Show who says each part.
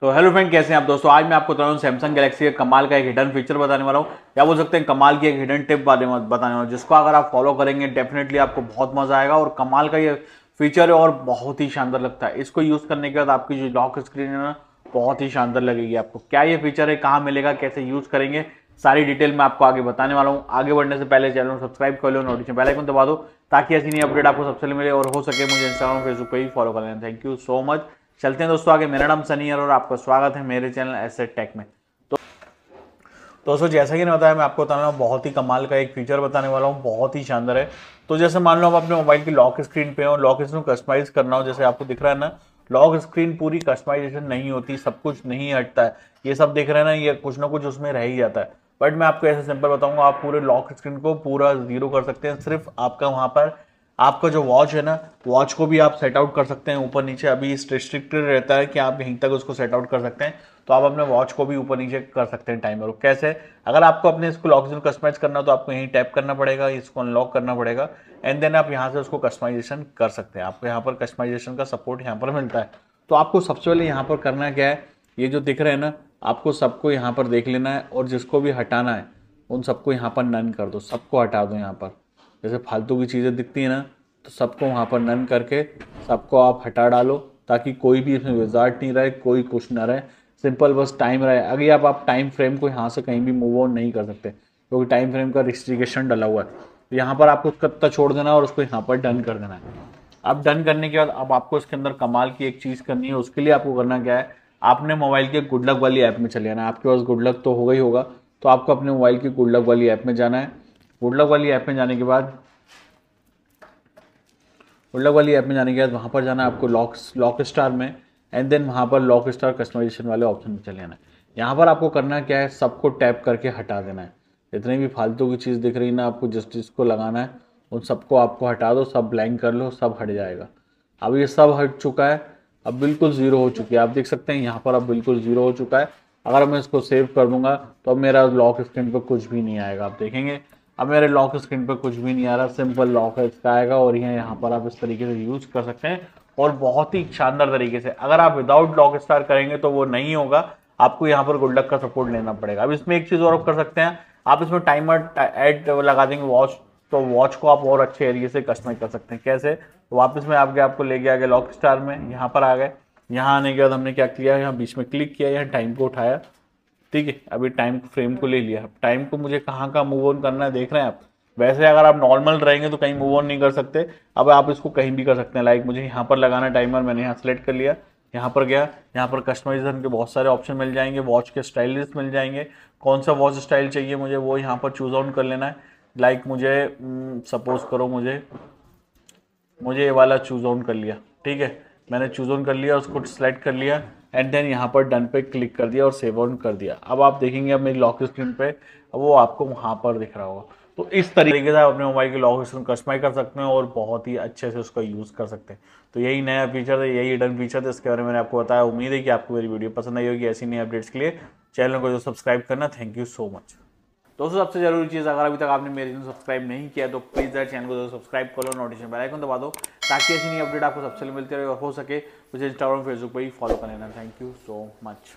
Speaker 1: तो hello friend कैसे हैं आप दोस्तों आज मैं आपको बता रहा हूँ सैमसंग गैलेक्सी का कमाल का एक हिडन फीचर बताने वाला हूँ या बोल सकते हैं कमाल की एक हिडन टिप बताने वाला हूँ जिसको अगर आप फॉलो करेंगे डेफिनेटली आपको बहुत मजा आएगा और कमाल का ये फीचर है और बहुत ही शानदार लगता है इसको यूज़ करने के बाद आपकी जो लॉक स्क्रीन है ना बहुत ही शानदार लगेगी आपको क्या ये फीचर है कहाँ मिलेगा कैसे यूज़ करेंगे सारी डिटेल मैं आपको आगे बताने वाला हूँ आगे बढ़ने से पहले चैनल को सब्सक्राइब कर लो नोटिफिकेशन बेल आइकन दबा दो ताकि ऐसी नई अपडेट आपको सबसे पहले मिले और हो सके मुझे इंस्टाग्राम फेसबुक पे ही फॉलो कर लेना थैंक यू सो मच चलते हैं दोस्तों आगे मेरा नाम सनीयर और आपका स्वागत है मेरे चैनल एसेट टेक में तो दोस्तों जैसा कि मैंने बताया मैं आपको बताने वाला बहुत ही कमाल का एक फीचर बताने वाला हूँ बहुत ही शानदार है तो जैसे मान लो आप अपने मोबाइल की लॉक स्क्रीन पे हो लॉक स्क्रीन कस्टमाइज करना हो जैसे आपको दिख रहा है ना लॉक स्क्रीन पूरी कस्टमाइजेशन नहीं होती सब कुछ नहीं हटता है ये सब देख रहे हैं ना ये कुछ ना कुछ उसमें रह ही जाता है बट मैं आपको ऐसे सिंपल बताऊंगा आप पूरे लॉक स्क्रीन को पूरा जीरो कर सकते हैं सिर्फ आपका वहां पर आपका जो वॉच है ना वॉच को भी आप सेट आउट कर सकते हैं ऊपर नीचे अभी इस रिस्ट्रिक्टेड रहता है कि आप यहीं तक उसको सेट आउट कर सकते हैं तो आप अपने वॉच को भी ऊपर नीचे कर सकते हैं टाइमर कैसे अगर आपको अपने इसको लॉकजन कस्टमाइज करना तो आपको यहीं टैप करना पड़ेगा इसको अनलॉक करना पड़ेगा एंड देन आप यहाँ से उसको कस्टमाइजेशन कर सकते हैं आपको यहाँ पर कस्टमाइजेशन का सपोर्ट यहाँ पर मिलता है तो आपको सबसे पहले यहाँ पर करना क्या है ये जो दिख रहे हैं ना आपको सबको यहाँ पर देख लेना है और जिसको भी हटाना है उन सबको यहाँ पर नन कर दो सबको हटा दो यहाँ पर जैसे फालतू की चीज़ें दिखती हैं ना तो सबको वहाँ पर नन करके सबको आप हटा डालो ताकि कोई भी इसमें विजार्ट नहीं रहे कोई कुछ ना रहे सिंपल बस टाइम रहे अगर आप आप टाइम फ्रेम को यहाँ से कहीं भी मूव ऑन नहीं कर सकते क्योंकि तो टाइम फ्रेम का रिस्ट्रिकेशन डला हुआ है तो यहाँ पर आपको कत्ता छोड़ देना है और उसको यहाँ पर डन कर देना है अब डन करने के बाद अब आपको इसके अंदर कमाल की एक चीज़ करनी है उसके लिए आपको करना क्या है आपने मोबाइल के गुड लक वाली ऐप में चले जाना है आपके पास गुड लक तो होगा ही होगा तो आपको अपने मोबाइल की गुड लक वाली ऐप में जाना है गुड लक वाली ऐप में जाने के बाद उल्लग वाली ऐप में जाने के बाद वहाँ पर जाना है आपको लॉक लॉक स्टार में एंड देन वहाँ पर लॉक स्टार कस्टमाइजेशन वाले ऑप्शन में चले आना है यहाँ पर आपको करना क्या है सबको टैप करके हटा देना है जितने भी फालतू की चीज़ दिख रही ना आपको जिस चीज़ को लगाना है उन सबको आपको हटा दो सब ब्लैंक कर लो सब हट जाएगा अब ये सब हट चुका है अब बिल्कुल ज़ीरो हो चुकी है आप देख सकते हैं यहाँ पर अब बिल्कुल ज़ीरो हो चुका है अगर मैं इसको सेव कर दूंगा तो अब मेरा लॉक स्क्रीन पर कुछ भी नहीं आएगा आप देखेंगे अब मेरे लॉक स्क्रीन पर कुछ भी नहीं आ रहा सिंपल लॉक है इसका आएगा और यहाँ यहाँ पर आप इस तरीके से यूज कर सकते हैं और बहुत ही शानदार तरीके से अगर आप विदाउट लॉक स्टार करेंगे तो वो नहीं होगा आपको यहाँ पर गुल्डक का सपोर्ट लेना पड़ेगा अब इसमें एक चीज़ और कर सकते हैं आप इसमें टाइमर एड लगा देंगे वॉच तो वॉच को आप और अच्छे एरिए से कस्टमाइज कर सकते हैं कैसे तो वापस में आपके आपको लेके आ गए लॉक स्टार में यहाँ पर आ गए यहाँ आने के बाद हमने क्या किया यहाँ बीच में क्लिक किया यहाँ टाइम को उठाया ठीक है अभी टाइम फ्रेम को हाँ। ले लिया टाइम को मुझे कहाँ कहाँ मूव ऑन करना है देख रहे हैं आप वैसे अगर आप नॉर्मल रहेंगे तो कहीं मूव ऑन नहीं कर सकते अब आप इसको कहीं भी कर सकते हैं लाइक मुझे यहाँ पर लगाना टाइमर मैंने यहाँ सेलेक्ट कर लिया यहाँ पर गया यहाँ पर कस्टमाइजेशन के बहुत सारे ऑप्शन मिल जाएंगे वॉच के स्टाइलिस्ट मिल जाएंगे कौन सा वॉच स्टाइल चाहिए मुझे वो यहाँ पर चूज़ आउट कर लेना है लाइक मुझे सपोज mm, करो मुझे मुझे ये वाला चूज़ आउट कर लिया ठीक है मैंने चूज़ ऑन कर लिया उसको सेलेक्ट कर लिया एंड देन यहाँ पर डन पे क्लिक कर दिया और सेव ऑन कर दिया अब आप देखेंगे अब मेरी लॉक स्क्रीन पे वो आपको वहाँ पर दिख रहा होगा तो इस तरीके से आप अपने मोबाइल की लॉक स्क्रीन कस्टमाइज कर सकते हैं और बहुत ही अच्छे से उसका यूज़ कर सकते हैं तो यही नया फीचर है यही डन फीचर है इसके बारे में मैंने आपको बताया उम्मीद है कि आपको मेरी वीडियो पसंद आई होगी ऐसी नई अपडेट्स के लिए चैनल को जो सब्सक्राइब करना थैंक यू सो मच दोस्तों सबसे जरूरी चीज़ अगर अभी तक आपने मेरे चैनल सब्सक्राइब नहीं किया तो प्लीज़ जरा चैनल को जरूर सब्सक्राइब कर लो नोटिफिकेशन बेल आइकन दबा दो ताकि ऐसी नई अपडेट आपको सबसे मिलती रहे और हो सके मुझे इंस्टाग्राम फेसबुक पर ही फॉलो कर लेना थैंक यू सो मच